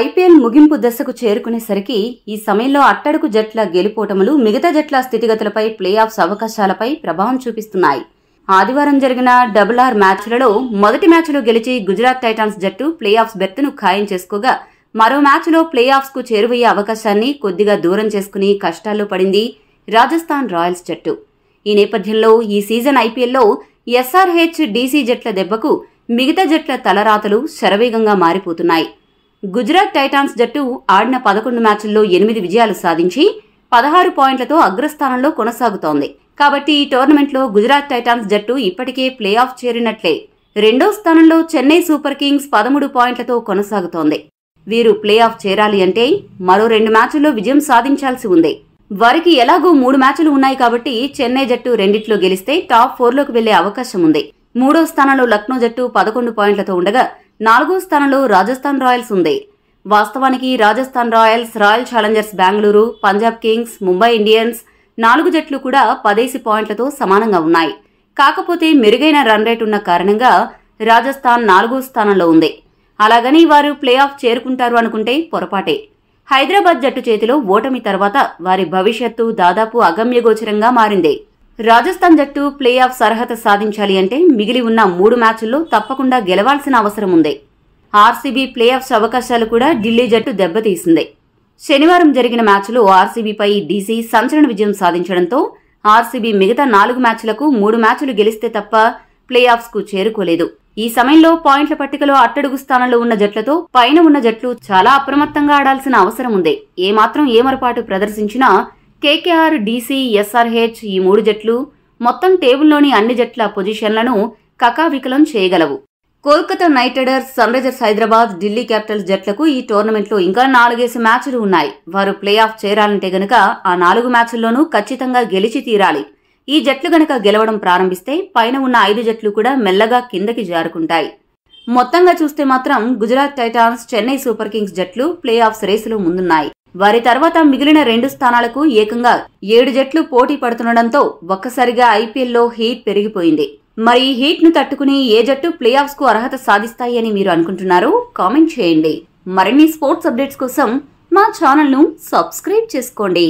IPL ముగింపు దశకు చేరుకునేసరికి ఈ సమయంలో అట్టడుగు జట్ల గెలుపోటములు మిగతా జట్ల స్థితిగతులపై ప్లే ఆఫ్స్ అవకాశాలపై ప్రభావం చూపిస్తున్నాయి ఆదివారం జరిగిన డబుల్ ఆర్ మ్యాచ్లలో మొదటి మ్యాచ్లో గెలిచి గుజరాత్ టైటాన్స్ జట్టు ప్లే ఆఫ్స్ బెర్త్ను ఖాయం చేసుకోగా మరో మ్యాచ్లో ప్లే ఆఫ్స్కు చేరువయ్యే అవకాశాన్ని కొద్దిగా దూరం చేసుకుని కష్టాల్లో పడింది రాజస్థాన్ రాయల్స్ జట్టు ఈ నేపథ్యంలో ఈ సీజన్ ఐపీఎల్లో ఎస్ఆర్హెచ్ డీసీ జట్ల దెబ్బకు మిగతా జట్ల తలరాతలు శరవేగంగా మారిపోతున్నాయి గుజరాత్ టైటాన్స్ జట్టు ఆడిన పదకొండు మ్యాచ్ల్లో ఎనిమిది విజయాలు సాధించి పదహారు పాయింట్లతో అగ్రస్థానంలో కొనసాగుతోంది కాబట్టి ఈ టోర్నమెంట్లో గుజరాత్ టైటాన్స్ జట్టు ఇప్పటికే ప్లే ఆఫ్ చేరినట్లే రెండో స్థానంలో చెన్నై సూపర్ కింగ్స్ పదమూడు పాయింట్లతో కొనసాగుతోంది వీరు ప్లే ఆఫ్ చేరాలి అంటే మరో రెండు మ్యాచ్ల్లో విజయం సాధించాల్సి ఉంది వారికి ఎలాగో మూడు మ్యాచ్లు ఉన్నాయి కాబట్టి చెన్నై జట్టు రెండిట్లో గెలిస్తే టాప్ ఫోర్లోకి వెళ్లే అవకాశం ఉంది మూడో స్థానంలో లక్నో జట్టు పదకొండు పాయింట్లతో ఉండగా నాలుగో స్థానంలో రాజస్థాన్ రాయల్స్ ఉంది వాస్తవానికి Rajasthan royals royal challengers Bengaluru Punjab kings Mumbai Indians నాలుగు జట్లు కూడా పదేసి పాయింట్లతో సమానంగా ఉన్నాయి కాకపోతే మెరుగైన రన్ రేట్ ఉన్న కారణంగా రాజస్థాన్ నాలుగో స్థానంలో ఉంది అలాగని వారు ప్లే ఆఫ్ చేరుకుంటారు అనుకుంటే పొరపాటే హైదరాబాద్ జట్టు చేతిలో ఓటమి తర్వాత వారి భవిష్యత్తు దాదాపు అగమ్యగోచరంగా మారింది రాజస్థాన్ జట్టు ప్లే ఆఫ్ సర్హత సాధించాలి అంటే మిగిలి ఉన్న మూడు మ్యాచ్ల్లో తప్పకుండా గెలవాల్సిన అవసరం ఉంది ఆర్సీబీ ప్లే ఆఫ్స్ అవకాశాలు కూడా ఢిల్లీ జట్టు దెబ్బతీసింది శనివారం జరిగిన మ్యాచ్లో ఆర్సీబీపై డీసీ సంచలన విజయం సాధించడంతో ఆర్సీబీ మిగతా నాలుగు మ్యాచ్లకు మూడు మ్యాచ్లు గెలిస్తే తప్ప ప్లే ఆఫ్స్కు చేరుకోలేదు ఈ సమయంలో పాయింట్ల పట్టికలో అట్టడుగు స్థానంలో ఉన్న జట్లతో పైన ఉన్న జట్లు చాలా అప్రమత్తంగా ఆడాల్సిన అవసరం ఉంది ఏమాత్రం ఏమరపాటు ప్రదర్శించినా కేకేఆర్ డీసీ ఎస్ఆర్హెచ్ ఈ మూడు జట్లు మొత్తం టేబుల్లోని అన్ని జట్ల పొజిషన్లను కకావికలం చేయగలవు Kolkata knight riders sunrisers Hyderabad Delhi capitals జట్లకు ఈ టోర్నమెంట్లో ఇంకా నాలుగేసి మ్యాచ్లు ఉన్నాయి వారు ప్లే ఆఫ్ చేరాలంటే గనక ఆ నాలుగు మ్యాచ్ల్లోనూ ఖచ్చితంగా గెలిచి తీరాలి ఈ జట్లు గనక గెలవడం ప్రారంభిస్తే పైన ఉన్న ఐదు జట్లు కూడా మెల్లగా కిందకి జారుకుంటాయి మొత్తంగా చూస్తే మాత్రం Gujarat titans Chennai super kings జట్లు ప్లే ఆఫ్స్ రేసులో ముందున్నాయి వారి తర్వాత మిగిలిన రెండు స్థానాలకు ఏకంగా ఏడు జట్లు పోటీ పడుతుండటంతో ఒక్కసారిగా ఐపీఎల్లో హీట్ పెరిగిపోయింది మరి ఈ హీట్ ను తట్టుకుని ఏ జట్టు ప్లే ఆఫ్స్ కు అర్హత సాధిస్తాయి అని మీరు అనుకుంటున్నారు కామెంట్ చేయండి మరిన్ని స్పోర్ట్స్ అప్డేట్స్ కోసం మా ఛానల్ను సబ్స్క్రైబ్ చేసుకోండి